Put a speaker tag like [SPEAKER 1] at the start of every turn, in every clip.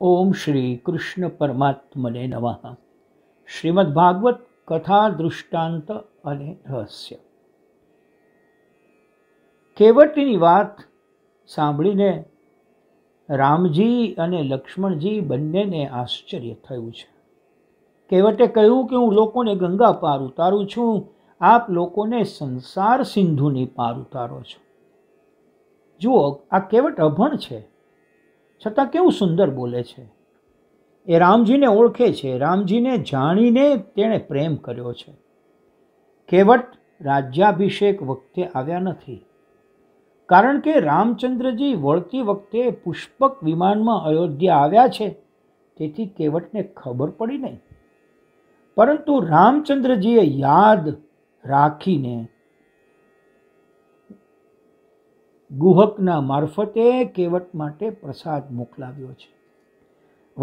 [SPEAKER 1] ઓમ શ્રી કૃષ્ણ પરમાત્મને નમઃ શ્રીમદ ભાગવત કથા દૃષ્ટાંત અને રહસ્ય કેવટીની વાત સાંભળીને રામજી અને લક્ષ્મણજી બંનેને આશ્ચર્ય થયું છે કેવટે કહ્યું કે હું લોકોને ગંગા પાર ઉતારું છું આપ લોકોને સંસાર સિંધુની પાર ઉતારો છો જુઓ આ કેવટ અભણ છે છતાં કેવું સુંદર બોલે છે એ રામજીને ઓળખે છે રામજીને જાણીને તેણે પ્રેમ કર્યો છે કેવટ રાજ્યાભિષેક વખતે આવ્યા નથી કારણ કે રામચંદ્રજી વળતી વખતે પુષ્પક વિમાનમાં અયોધ્યા આવ્યા છે તેથી કેવટને ખબર પડી નહીં પરંતુ રામચંદ્રજીએ યાદ રાખીને ગુહકના મારફતે કેવટ માટે પ્રસાદ મોકલાવ્યો છે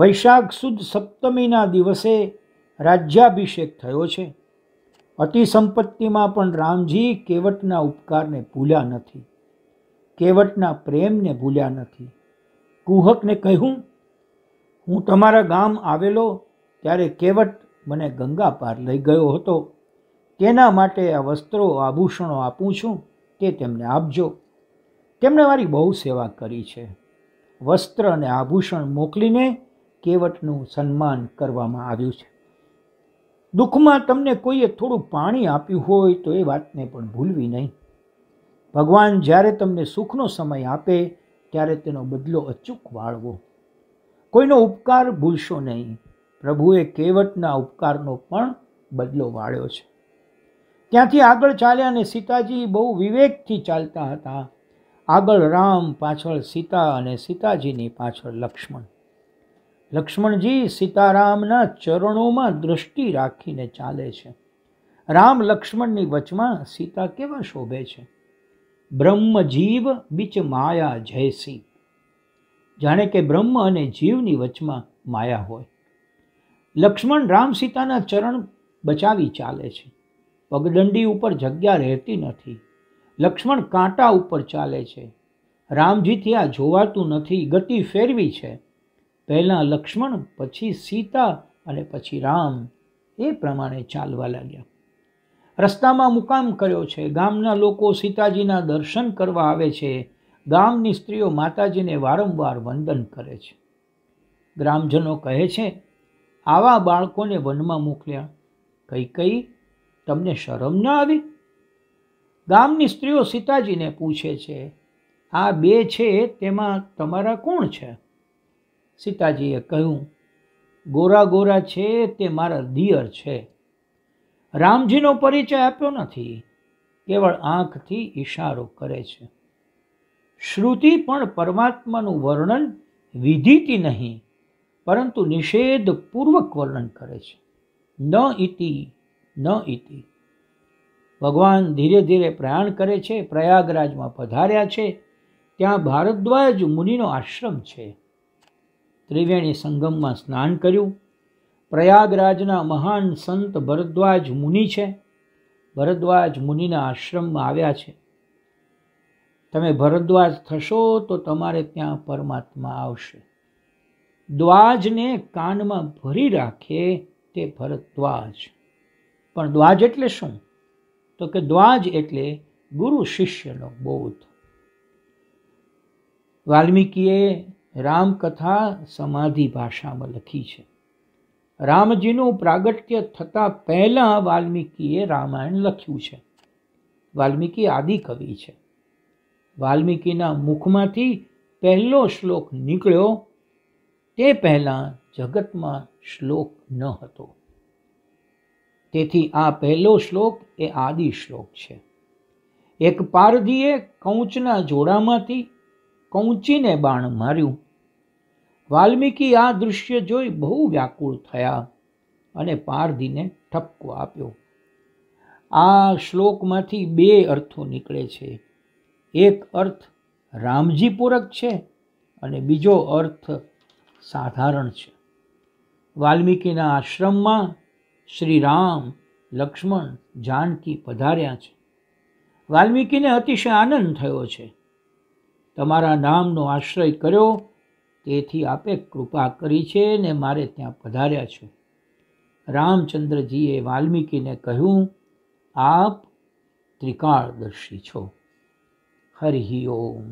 [SPEAKER 1] વૈશાખ સુદ સપ્તમીના દિવસે રાજ્યાભિષેક થયો છે અતિ સંપત્તિમાં પણ રામજી કેવટના ઉપકારને ભૂલ્યા નથી કેવટના પ્રેમને ભૂલ્યા નથી ગુહકને કહ્યું હું તમારા ગામ આવેલો ત્યારે કેવટ મને ગંગા પાર લઈ ગયો હતો તેના માટે આ વસ્ત્રો આભૂષણો આપું છું તે તેમને આપજો તેમણે મારી બહુ સેવા કરી છે વસ્ત્ર અને આભૂષણ મોકલીને કેવટનું સન્માન કરવામાં આવ્યું છે દુઃખમાં તમને કોઈએ થોડું પાણી આપ્યું હોય તો એ વાતને પણ ભૂલવી નહીં ભગવાન જ્યારે તમને સુખનો સમય આપે ત્યારે તેનો બદલો અચૂક વાળવો કોઈનો ઉપકાર ભૂલશો નહીં પ્રભુએ કેવટના ઉપકારનો પણ બદલો વાળ્યો છે ત્યાંથી આગળ ચાલ્યા અને સીતાજી બહુ વિવેકથી ચાલતા હતા આગળ રામ પાછળ સીતા અને સીતાજીની પાછળ લક્ષ્મણ લક્ષ્મણજી સીતારામના ચરણોમાં દૃષ્ટિ રાખીને ચાલે છે રામ લક્ષ્મણની વચમાં સીતા કેવા શોભે છે બ્રહ્મજીવ બીચ માયા જયસી જાણે કે બ્રહ્મ અને જીવની વચમાં માયા હોય લક્ષ્મણ રામ સીતાના ચરણ બચાવી ચાલે છે પગદંડી ઉપર જગ્યા રહેતી નથી લક્ષ્મણ કાંટા ઉપર ચાલે છે રામજીથી આ જોવાતું નથી ગતિ ફેરવી છે પહેલાં લક્ષ્મણ પછી સીતા અને પછી રામ એ પ્રમાણે ચાલવા લાગ્યા રસ્તામાં મુકામ કર્યો છે ગામના લોકો સીતાજીના દર્શન કરવા આવે છે ગામની સ્ત્રીઓ માતાજીને વારંવાર વંદન કરે છે ગ્રામજનો કહે છે આવા બાળકોને વનમાં મોકલ્યા કઈ કઈ તમને શરમ ન આવી ગામની સ્ત્રીઓ સીતાજીને પૂછે છે આ બે છે તેમાં તમારા કોણ છે સીતાજીએ કહ્યું ગોરા ગોરા છે તે મારા દિયર છે રામજીનો પરિચય આપ્યો નથી કેવળ આંખથી ઈશારો કરે છે શ્રુતિ પણ પરમાત્માનું વર્ણન વિધિથી નહીં પરંતુ નિષેધપૂર્વક વર્ણન કરે છે ન ઇતિ ન ઇતિ ભગવાન ધીરે ધીરે પ્રયાણ કરે છે પ્રયાગરાજમાં પધાર્યા છે ત્યાં ભારદ્વાજ મુનિનો આશ્રમ છે ત્રિવેણી સંગમમાં સ્નાન કર્યું પ્રયાગરાજના મહાન સંત ભરદ્વાજ મુનિ છે ભરદ્વાજ મુનિના આશ્રમમાં આવ્યા છે તમે ભરદ્વાજ થશો તો તમારે ત્યાં પરમાત્મા આવશે દ્વાજને કાનમાં ભરી રાખે તે ભરદ્વાજ પણ દ્વાજ એટલે શું તો કે દ્વાજ એટલે ગુરુ શિષ્યનો બોધ વાલ્મીકીએ રામકથા સમાધિ ભાષામાં લખી છે રામજીનું પ્રાગટ્ય થતાં પહેલાં વાલ્મીકીએ રામાયણ લખ્યું છે વાલ્મીકી આદિકવિ છે વાલ્મીકીના મુખમાંથી પહેલો શ્લોક નીકળ્યો તે પહેલાં જગતમાં શ્લોક ન હતો તેથી આ પહેલો શ્લોક એ આદિ શ્લોક છે એક પારધીએ કંચના જોડામાંથી કંચીને બાણ માર્યું વાલ્મીકી આ દૃશ્ય જોઈ બહુ વ્યાકુળ થયા અને પારધીને ઠપકો આપ્યો આ શ્લોકમાંથી બે અર્થો નીકળે છે એક અર્થ રામજી પૂરક છે અને બીજો અર્થ સાધારણ છે વાલ્મીકીના આશ્રમમાં શ્રી રામ લક્ષ્મણ જાનકી પધાર્યા છે વાલ્મીકીને અતિશય આનંદ થયો છે તમારા નામનો આશ્રય કર્યો તેથી આપે કૃપા કરી છે ને મારે ત્યાં પધાર્યા છે રામચંદ્રજીએ વાલ્મીકીને કહ્યું આપ ત્રિકાળદર્શી છો હરિ ઓમ